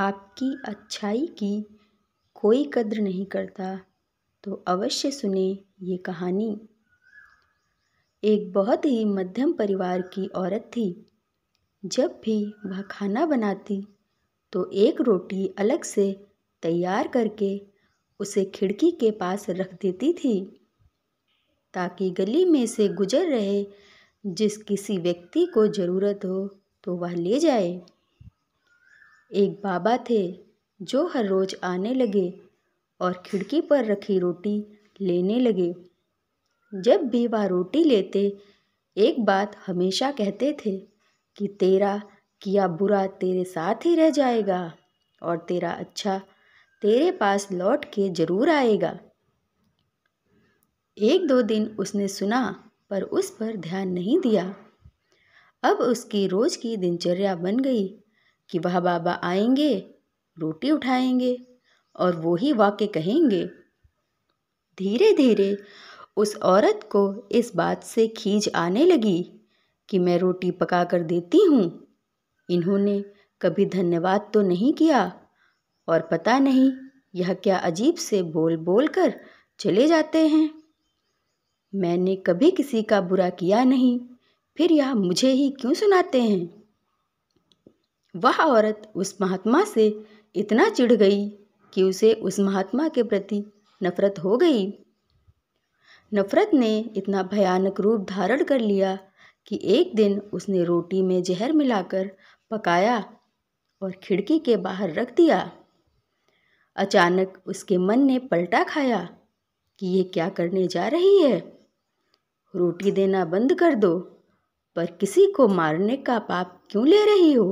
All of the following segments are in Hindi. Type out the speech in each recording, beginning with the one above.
आपकी अच्छाई की कोई कद्र नहीं करता तो अवश्य सुने ये कहानी एक बहुत ही मध्यम परिवार की औरत थी जब भी वह खाना बनाती तो एक रोटी अलग से तैयार करके उसे खिड़की के पास रख देती थी ताकि गली में से गुजर रहे जिस किसी व्यक्ति को ज़रूरत हो तो वह ले जाए एक बाबा थे जो हर रोज आने लगे और खिड़की पर रखी रोटी लेने लगे जब भी वह रोटी लेते एक बात हमेशा कहते थे कि तेरा किया बुरा तेरे साथ ही रह जाएगा और तेरा अच्छा तेरे पास लौट के जरूर आएगा एक दो दिन उसने सुना पर उस पर ध्यान नहीं दिया अब उसकी रोज की दिनचर्या बन गई कि वह बाबा आएंगे रोटी उठाएंगे और वो ही वाक्य कहेंगे धीरे धीरे उस औरत को इस बात से खींच आने लगी कि मैं रोटी पका कर देती हूँ इन्होंने कभी धन्यवाद तो नहीं किया और पता नहीं यह क्या अजीब से बोल बोल कर चले जाते हैं मैंने कभी किसी का बुरा किया नहीं फिर यह मुझे ही क्यों सुनाते हैं वह औरत उस महात्मा से इतना चिढ़ गई कि उसे उस महात्मा के प्रति नफरत हो गई नफरत ने इतना भयानक रूप धारण कर लिया कि एक दिन उसने रोटी में जहर मिलाकर पकाया और खिड़की के बाहर रख दिया अचानक उसके मन ने पलटा खाया कि ये क्या करने जा रही है रोटी देना बंद कर दो पर किसी को मारने का पाप क्यों ले रही हो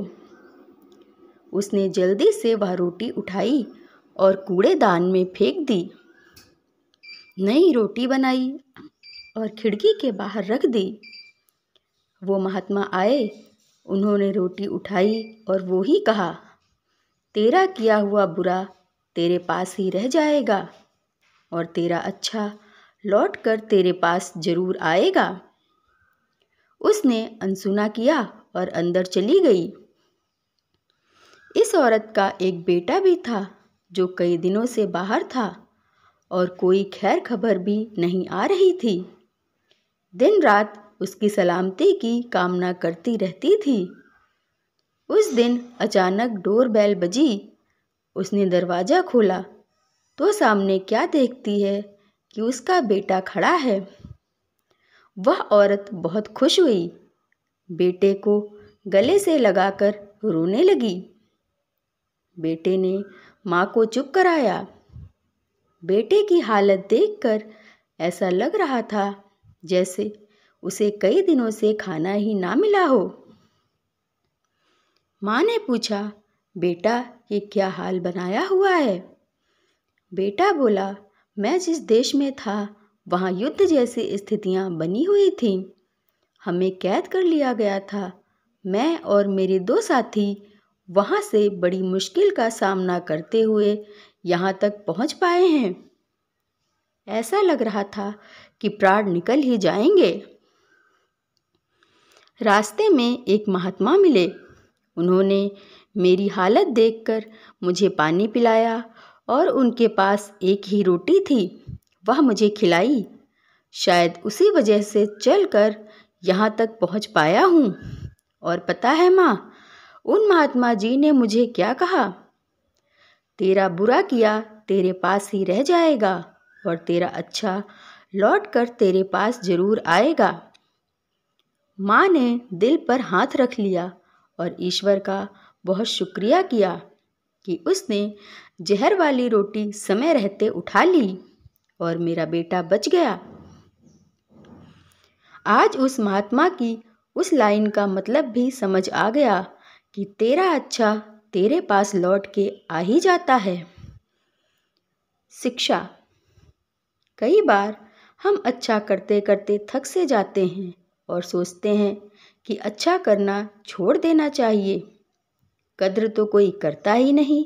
उसने जल्दी से वह रोटी उठाई और कूड़ेदान में फेंक दी नई रोटी बनाई और खिड़की के बाहर रख दी वो महात्मा आए उन्होंने रोटी उठाई और वो ही कहा तेरा किया हुआ बुरा तेरे पास ही रह जाएगा और तेरा अच्छा लौट कर तेरे पास जरूर आएगा उसने अनसुना किया और अंदर चली गई इस औरत का एक बेटा भी था जो कई दिनों से बाहर था और कोई खैर खबर भी नहीं आ रही थी दिन रात उसकी सलामती की कामना करती रहती थी उस दिन अचानक डोर बैल बजी उसने दरवाज़ा खोला तो सामने क्या देखती है कि उसका बेटा खड़ा है वह औरत बहुत खुश हुई बेटे को गले से लगाकर रोने लगी बेटे ने माँ को चुप कराया बेटे की हालत देखकर ऐसा लग रहा था जैसे उसे कई दिनों से खाना ही ना मिला हो माँ ने पूछा बेटा ये क्या हाल बनाया हुआ है बेटा बोला मैं जिस देश में था वहाँ युद्ध जैसी स्थितियाँ बनी हुई थीं हमें कैद कर लिया गया था मैं और मेरे दो साथी वहाँ से बड़ी मुश्किल का सामना करते हुए यहाँ तक पहुँच पाए हैं ऐसा लग रहा था कि प्राण निकल ही जाएंगे रास्ते में एक महात्मा मिले उन्होंने मेरी हालत देखकर मुझे पानी पिलाया और उनके पास एक ही रोटी थी वह मुझे खिलाई शायद उसी वजह से चलकर यहाँ तक पहुँच पाया हूँ और पता है माँ उन महात्मा जी ने मुझे क्या कहा तेरा बुरा किया तेरे पास ही रह जाएगा और तेरा अच्छा लौट कर तेरे पास जरूर आएगा माँ ने दिल पर हाथ रख लिया और ईश्वर का बहुत शुक्रिया किया कि उसने जहर वाली रोटी समय रहते उठा ली और मेरा बेटा बच गया आज उस महात्मा की उस लाइन का मतलब भी समझ आ गया कि तेरा अच्छा तेरे पास लौट के आ ही जाता है शिक्षा कई बार हम अच्छा करते करते थक से जाते हैं और सोचते हैं कि अच्छा करना छोड़ देना चाहिए कद्र तो कोई करता ही नहीं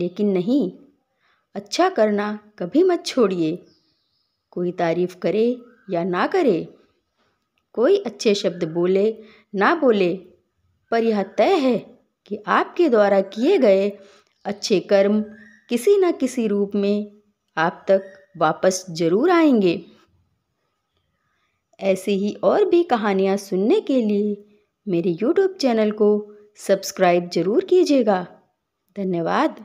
लेकिन नहीं अच्छा करना कभी मत छोड़िए कोई तारीफ करे या ना करे कोई अच्छे शब्द बोले ना बोले पर यह तय है कि आपके द्वारा किए गए अच्छे कर्म किसी न किसी रूप में आप तक वापस जरूर आएंगे ऐसी ही और भी कहानियाँ सुनने के लिए मेरे यूट्यूब चैनल को सब्सक्राइब जरूर कीजिएगा धन्यवाद